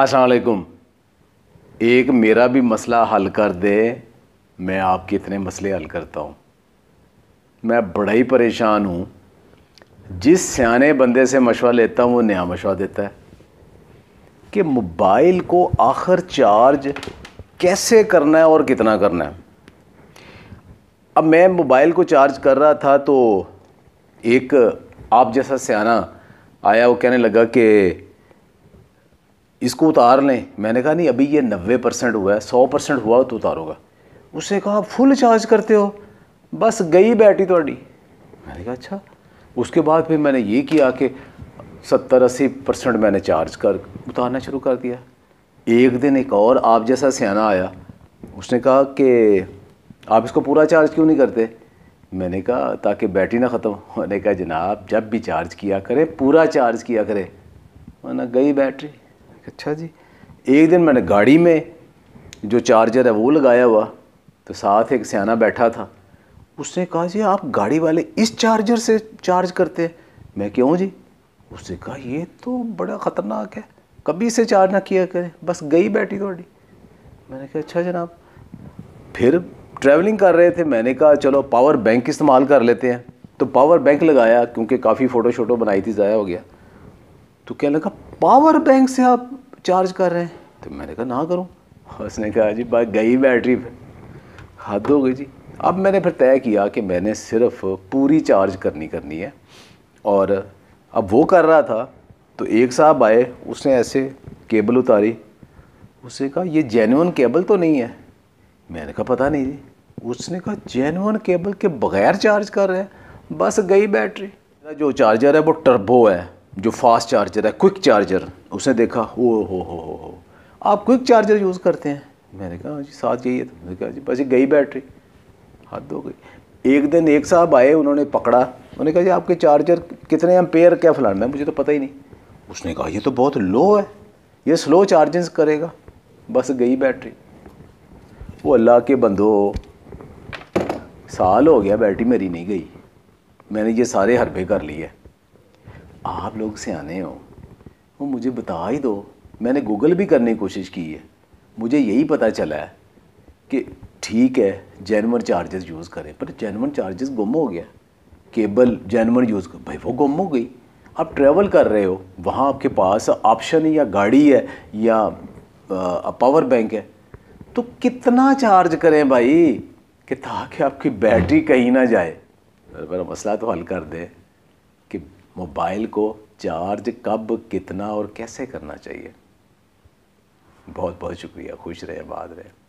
असलकुम एक मेरा भी मसला हल कर दे मैं आपके इतने मसले हल करता हूँ मैं बड़ा ही परेशान हूँ जिस सियाने बंदे से मशवरा लेता हूँ वो नया मशवरा देता है कि मोबाइल को आखिर चार्ज कैसे करना है और कितना करना है अब मैं मोबाइल को चार्ज कर रहा था तो एक आप जैसा सियाना आया वो कहने लगा कि इसको उतार लें मैंने कहा नहीं अभी ये नब्बे परसेंट हुआ है सौ परसेंट हुआ तो उतारोगा उसने कहा फुल चार्ज करते हो बस गई बैटरी थोड़ी मैंने कहा अच्छा उसके बाद फिर मैंने ये किया कि सत्तर अस्सी परसेंट मैंने चार्ज कर उतारना शुरू कर दिया एक दिन एक और आप जैसा सियाना आया उसने कहा कि आप इसको पूरा चार्ज क्यों नहीं करते मैंने कहा ताकि बैटरी ना ख़त्म होने का जनाब जब भी चार्ज किया करें पूरा चार्ज किया करें वरना गई बैटरी अच्छा जी एक दिन मैंने गाड़ी में जो चार्जर है वो लगाया हुआ तो साथ एक सियाना बैठा था उसने कहा जी आप गाड़ी वाले इस चार्जर से चार्ज करते हैं मैं क्यों जी उसने कहा ये तो बड़ा ख़तरनाक है कभी इसे चार्ज ना किया करें बस गई बैठी थोड़ी मैंने कहा अच्छा जनाब फिर ट्रैवलिंग कर रहे थे मैंने कहा चलो पावर बैंक इस्तेमाल कर लेते हैं तो पावर बैंक लगाया क्योंकि काफ़ी फ़ोटो शोटो बनाई थी ज़ाया हो गया तो क्या लगा पावर बैंक से आप चार्ज कर रहे हैं तो मैंने कहा ना करूँ उसने कहा जी बात गई बैटरी पर हद हो गई जी अब मैंने फिर तय किया कि मैंने सिर्फ पूरी चार्ज करनी करनी है और अब वो कर रहा था तो एक साहब आए उसने ऐसे केबल उतारी उसने कहा ये जेनवन केबल तो नहीं है मैंने कहा पता नहीं जी उसने कहा जेनुअन केबल के बगैर चार्ज कर रहे हैं बस गई बैटरी जो चार्जर है वो टर्बो है जो फास्ट चार्जर है क्विक चार्जर उसने देखा ओ हो हो हो हो आप क्विक चार्जर यूज़ करते हैं मैंने कहा हाँ जी साथ यही है तो मैंने कहा जी बस गई बैटरी हद हो गई एक दिन एक साहब आए उन्होंने पकड़ा उन्होंने कहा जी आपके चार्जर कितने पेयर क्या फलाना है मुझे तो पता ही नहीं उसने कहा ये तो बहुत लो है ये स्लो चार्जिंग करेगा बस गई बैटरी वो अल्लाह के बंदो साल हो गया बैटरी मेरी नहीं गई मैंने ये सारे हरबे कर लिए आप लोग सियाने हो वो मुझे बता ही दो मैंने गूगल भी करने की कोशिश की है मुझे यही पता चला है कि ठीक है जैनवन चार्जेस यूज़ करें पर जैनवन चार्जेस गुम हो गया केबल जैनवन यूज़ कर भाई वो गुम हो गई आप ट्रैवल कर रहे हो वहाँ आपके पास ऑप्शन या गाड़ी है या पावर बैंक है तो कितना चार्ज करें भाई कि ताकि आपकी बैटरी कहीं ना जाए मेरा मसला तो हल कर दे कि मोबाइल को चार्ज कब कितना और कैसे करना चाहिए बहुत बहुत शुक्रिया खुश रहे बाद रहे